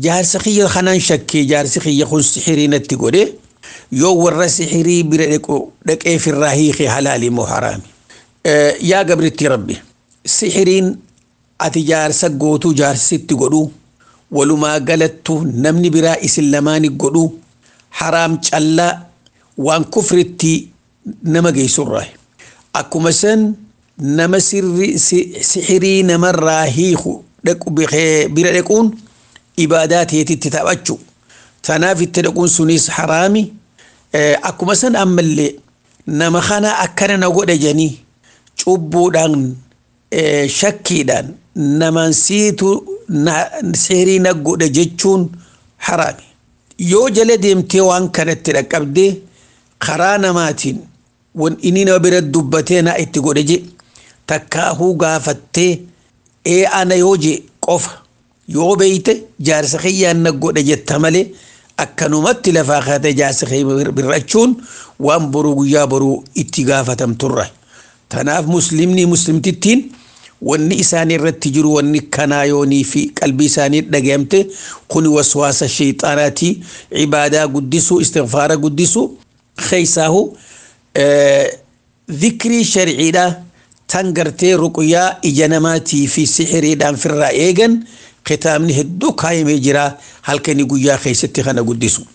جار سخي خنان شكي جار سخي يخص سحيري نتقولي يو ور سحيري بريكو دك اي في الرهيخي حلالي محرامي آه، يا قبر ربي سحرين اتي جار سقوتو جار ست قدو ولما قلتو نمني برا اسلماني قدو حرام چلا وان كفرتي نما جي سراي اكو مسن نما سحري نما راهيخو دكو ibaadaa teetitti taphachuu tanaaf itti dhaquun sunis haraami eh, akkuma san ammallee nama kana akkana na godhe janii cubbuudhaan eh, shakkiidhaan namaan siitu seerii godhe jechuun haraami. Yoo jala deemtee waan kanatti dhaqqabdee karaa namaatiin inni nama bira dubbatee na itti godhe je takkaahuu gaafattee ee ana yoo je qofa. yoo beeyte jaarsa kiyyaan naggoodha jetta malee akkanumatti lafaa kaatee jaarsa kiyya birrachuun waan boruu guyyaa boruu itti gaafatamturre. Tanaaf muslimni muslimtittiin wanni isaanii irratti jiru wanni kanaa yoonii fi qalbii isaanii dhagayamte kuni waswaasa sheexaanaatii cibaadaa guddisuu istigfaara guddisuu keeysaahu dhikrii sharciidhaa tan gartee ruqyaa ija namaatii fi sixiriidhaan firraa eegan kitaabni hedduu kaa'amee jira halkanii guyyaa keessatti kana guddisu.